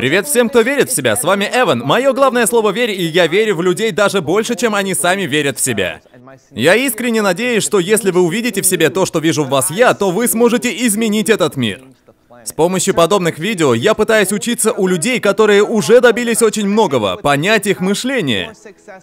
Привет всем, кто верит в себя, с вами Эван. Мое главное слово «верь», и я верю в людей даже больше, чем они сами верят в себя. Я искренне надеюсь, что если вы увидите в себе то, что вижу в вас я, то вы сможете изменить этот мир. С помощью подобных видео я пытаюсь учиться у людей, которые уже добились очень многого, понять их мышление.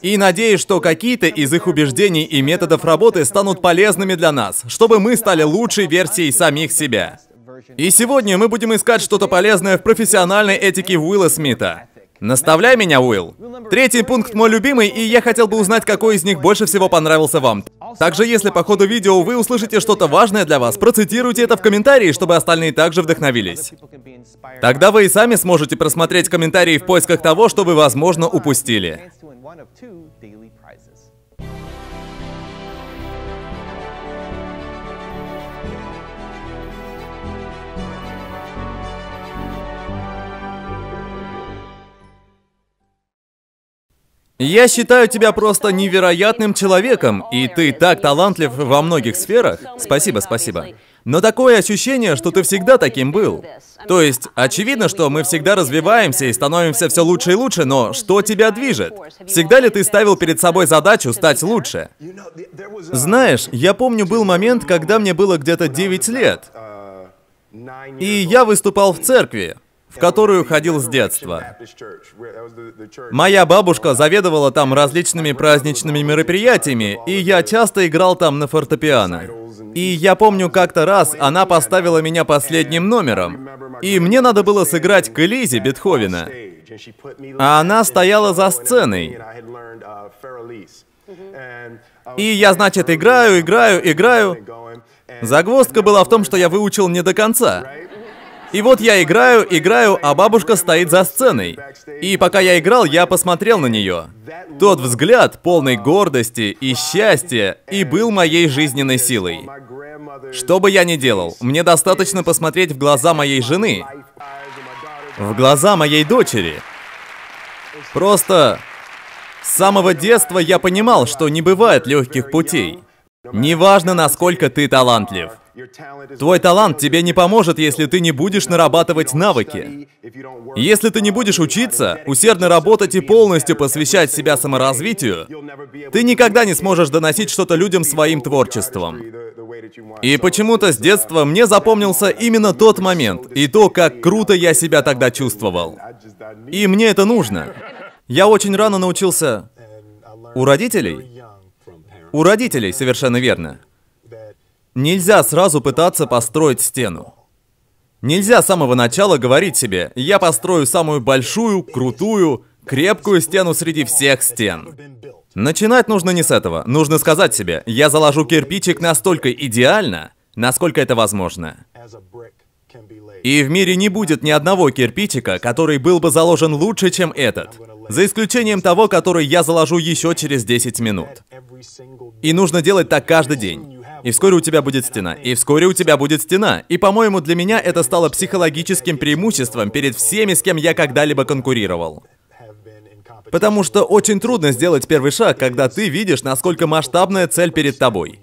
И надеюсь, что какие-то из их убеждений и методов работы станут полезными для нас, чтобы мы стали лучшей версией самих себя. И сегодня мы будем искать что-то полезное в профессиональной этике Уилла Смита. Наставляй меня, Уилл. Третий пункт мой любимый, и я хотел бы узнать, какой из них больше всего понравился вам. Также, если по ходу видео вы услышите что-то важное для вас, процитируйте это в комментарии, чтобы остальные также вдохновились. Тогда вы и сами сможете просмотреть комментарии в поисках того, что вы, возможно, упустили. Я считаю тебя просто невероятным человеком, и ты так талантлив во многих сферах. Спасибо, спасибо. Но такое ощущение, что ты всегда таким был. То есть, очевидно, что мы всегда развиваемся и становимся все лучше и лучше, но что тебя движет? Всегда ли ты ставил перед собой задачу стать лучше? Знаешь, я помню был момент, когда мне было где-то 9 лет. И я выступал в церкви в которую ходил с детства. Моя бабушка заведовала там различными праздничными мероприятиями, и я часто играл там на фортепиано. И я помню, как-то раз она поставила меня последним номером, и мне надо было сыграть к Элизе Бетховена. А она стояла за сценой. И я, значит, играю, играю, играю. Загвоздка была в том, что я выучил не до конца. И вот я играю, играю, а бабушка стоит за сценой. И пока я играл, я посмотрел на нее. Тот взгляд, полный гордости и счастья, и был моей жизненной силой. Что бы я ни делал, мне достаточно посмотреть в глаза моей жены, в глаза моей дочери. Просто с самого детства я понимал, что не бывает легких путей. Неважно, насколько ты талантлив. Твой талант тебе не поможет, если ты не будешь нарабатывать навыки. Если ты не будешь учиться, усердно работать и полностью посвящать себя саморазвитию, ты никогда не сможешь доносить что-то людям своим творчеством. И почему-то с детства мне запомнился именно тот момент и то, как круто я себя тогда чувствовал. И мне это нужно. Я очень рано научился у родителей у родителей, совершенно верно. Нельзя сразу пытаться построить стену. Нельзя с самого начала говорить себе, я построю самую большую, крутую, крепкую стену среди всех стен. Начинать нужно не с этого. Нужно сказать себе, я заложу кирпичик настолько идеально, насколько это возможно. И в мире не будет ни одного кирпичика, который был бы заложен лучше, чем этот. За исключением того, который я заложу еще через 10 минут. И нужно делать так каждый день. И вскоре у тебя будет стена. И вскоре у тебя будет стена. И, по-моему, для меня это стало психологическим преимуществом перед всеми, с кем я когда-либо конкурировал. Потому что очень трудно сделать первый шаг, когда ты видишь, насколько масштабная цель перед тобой.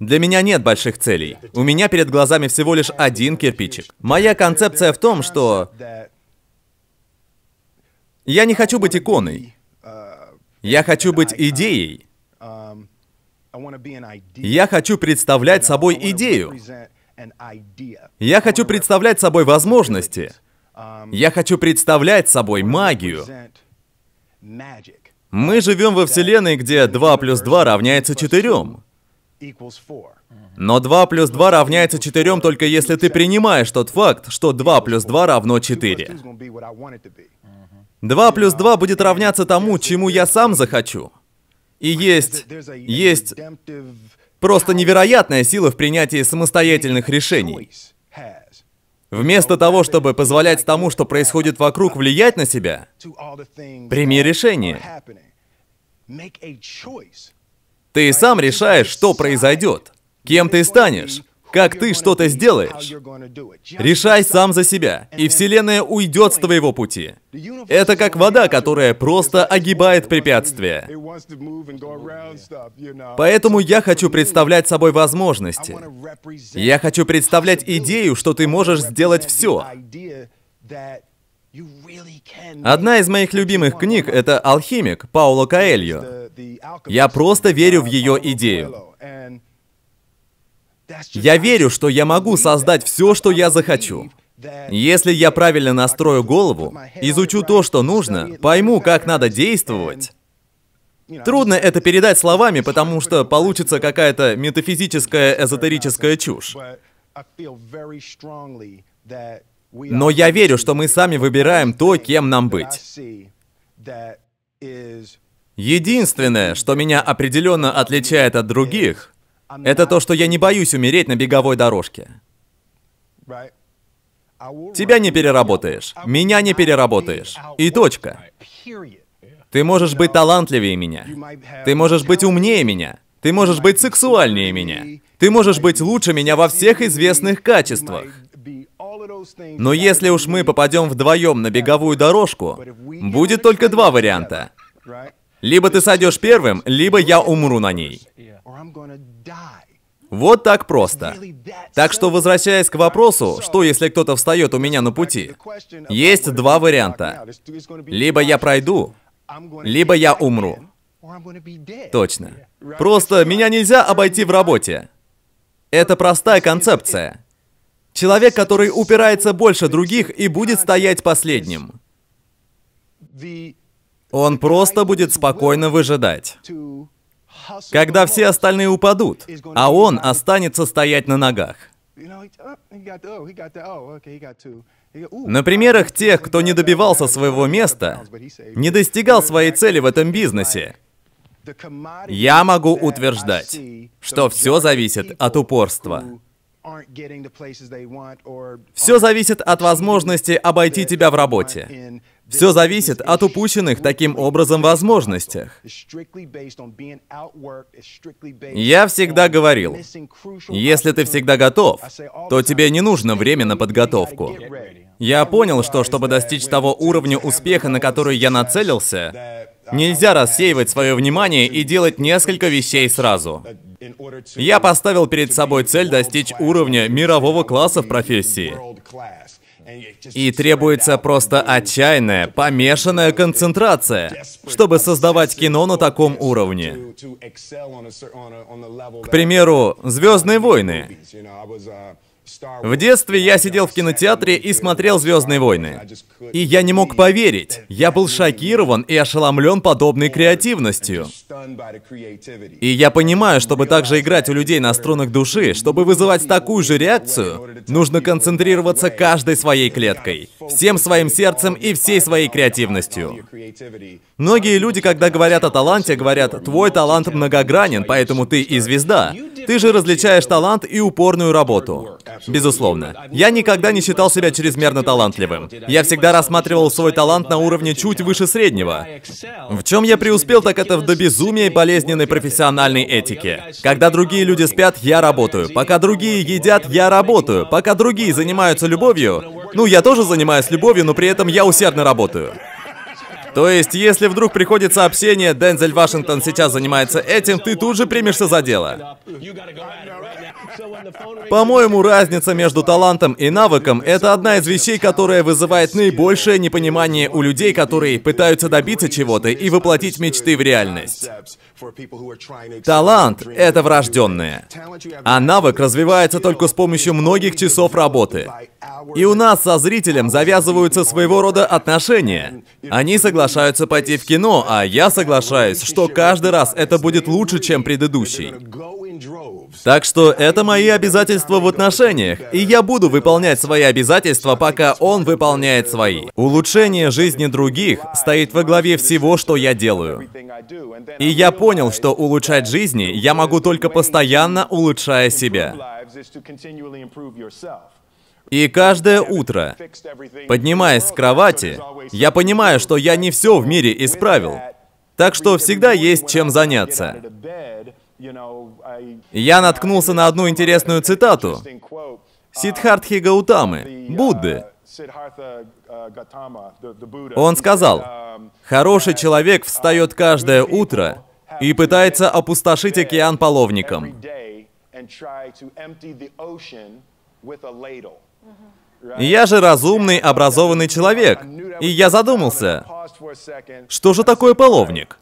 Для меня нет больших целей. У меня перед глазами всего лишь один кирпичик. Моя концепция в том, что я не хочу быть иконой. Я хочу быть идеей. Я хочу представлять собой идею. Я хочу представлять собой возможности. Я хочу представлять собой магию. Мы живем во Вселенной, где 2 плюс 2 равняется 4. Но 2 плюс 2 равняется 4 только если ты принимаешь тот факт, что 2 плюс 2 равно 4. 2 плюс 2 будет равняться тому, чему я сам захочу. И есть... есть... Просто невероятная сила в принятии самостоятельных решений. Вместо того, чтобы позволять тому, что происходит вокруг, влиять на себя, прими решение. Ты сам решаешь, что произойдет, кем ты станешь, как ты что-то сделаешь. Решай сам за себя, и Вселенная уйдет с твоего пути. Это как вода, которая просто огибает препятствия. Поэтому я хочу представлять собой возможности. Я хочу представлять идею, что ты можешь сделать все. Одна из моих любимых книг — это «Алхимик» Пауло Каэльо. Я просто верю в ее идею. Я верю, что я могу создать все, что я захочу. Если я правильно настрою голову, изучу то, что нужно, пойму, как надо действовать. Трудно это передать словами, потому что получится какая-то метафизическая, эзотерическая чушь. Но я верю, что мы сами выбираем то, кем нам быть. Единственное, что меня определенно отличает от других, это то, что я не боюсь умереть на беговой дорожке. Тебя не переработаешь, меня не переработаешь. И точка. Ты можешь быть талантливее меня. Ты можешь быть умнее меня. Ты можешь быть сексуальнее меня. Ты можешь быть лучше меня во всех известных качествах. Но если уж мы попадем вдвоем на беговую дорожку, будет только два варианта. Либо ты сойдешь первым, либо я умру на ней. Вот так просто. Так что, возвращаясь к вопросу, что если кто-то встает у меня на пути, есть два варианта. Либо я пройду, либо я умру. Точно. Просто меня нельзя обойти в работе. Это простая концепция. Человек, который упирается больше других и будет стоять последним. Он просто будет спокойно выжидать когда все остальные упадут, а он останется стоять на ногах. На примерах тех, кто не добивался своего места, не достигал своей цели в этом бизнесе, я могу утверждать, что все зависит от упорства. Все зависит от возможности обойти тебя в работе. Все зависит от упущенных таким образом возможностях. Я всегда говорил, если ты всегда готов, то тебе не нужно время на подготовку. Я понял, что чтобы достичь того уровня успеха, на который я нацелился, Нельзя рассеивать свое внимание и делать несколько вещей сразу. Я поставил перед собой цель достичь уровня мирового класса в профессии. И требуется просто отчаянная, помешанная концентрация, чтобы создавать кино на таком уровне. К примеру, «Звездные войны». В детстве я сидел в кинотеатре и смотрел «Звездные войны». И я не мог поверить. Я был шокирован и ошеломлен подобной креативностью. И я понимаю, чтобы также играть у людей на струнах души, чтобы вызывать такую же реакцию, нужно концентрироваться каждой своей клеткой, всем своим сердцем и всей своей креативностью. Многие люди, когда говорят о таланте, говорят, твой талант многогранен, поэтому ты и звезда. Ты же различаешь талант и упорную работу. Безусловно. Я никогда не считал себя чрезмерно талантливым. Я всегда рассматривал свой талант на уровне чуть выше среднего. В чем я преуспел, так это в до безумия болезненной профессиональной этике. Когда другие люди спят, я работаю. Пока другие едят, я работаю. Пока другие занимаются любовью, ну я тоже занимаюсь любовью, но при этом я усердно работаю. То есть, если вдруг приходит сообщение, Дензель Вашингтон сейчас занимается этим, ты тут же примешься за дело. По-моему, разница между талантом и навыком – это одна из вещей, которая вызывает наибольшее непонимание у людей, которые пытаются добиться чего-то и воплотить мечты в реальность. Талант — это врожденное. А навык развивается только с помощью многих часов работы. И у нас со зрителем завязываются своего рода отношения. Они соглашаются пойти в кино, а я соглашаюсь, что каждый раз это будет лучше, чем предыдущий. Так что это мои обязательства в отношениях, и я буду выполнять свои обязательства, пока он выполняет свои. Улучшение жизни других стоит во главе всего, что я делаю. И я понял, что улучшать жизни я могу только постоянно улучшая себя. И каждое утро, поднимаясь с кровати, я понимаю, что я не все в мире исправил. Так что всегда есть чем заняться. Я наткнулся на одну интересную цитату Сидхартхи Гаутамы, Будды. Он сказал, «Хороший человек встает каждое утро и пытается опустошить океан половником». Я же разумный, образованный человек. И я задумался, что же такое половник?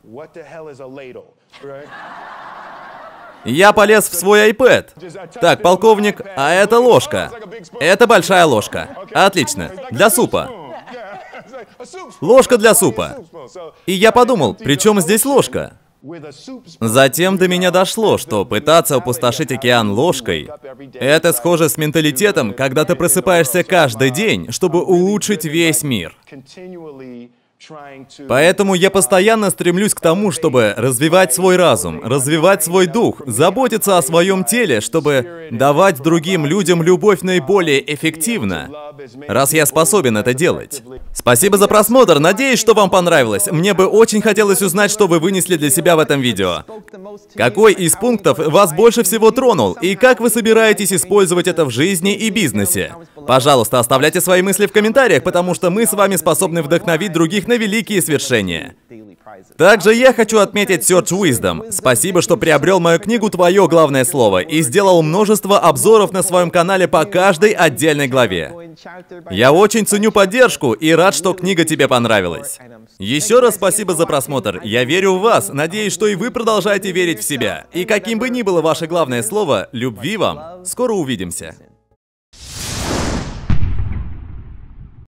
Я полез в свой iPad. Так, полковник, а это ложка. Это большая ложка. Отлично. Для супа. Ложка для супа. И я подумал, при чем здесь ложка? Затем до меня дошло, что пытаться опустошить океан ложкой – это схоже с менталитетом, когда ты просыпаешься каждый день, чтобы улучшить весь мир. Поэтому я постоянно стремлюсь к тому, чтобы развивать свой разум, развивать свой дух, заботиться о своем теле, чтобы давать другим людям любовь наиболее эффективно, раз я способен это делать. Спасибо за просмотр, надеюсь, что вам понравилось. Мне бы очень хотелось узнать, что вы вынесли для себя в этом видео. Какой из пунктов вас больше всего тронул, и как вы собираетесь использовать это в жизни и бизнесе? Пожалуйста, оставляйте свои мысли в комментариях, потому что мы с вами способны вдохновить других на великие свершения. Также я хочу отметить Search Wisdom. Спасибо, что приобрел мою книгу «Твое главное слово» и сделал множество обзоров на своем канале по каждой отдельной главе. Я очень ценю поддержку и рад, что книга тебе понравилась. Еще раз спасибо за просмотр. Я верю в вас. Надеюсь, что и вы продолжаете верить в себя. И каким бы ни было ваше главное слово, любви вам. Скоро увидимся.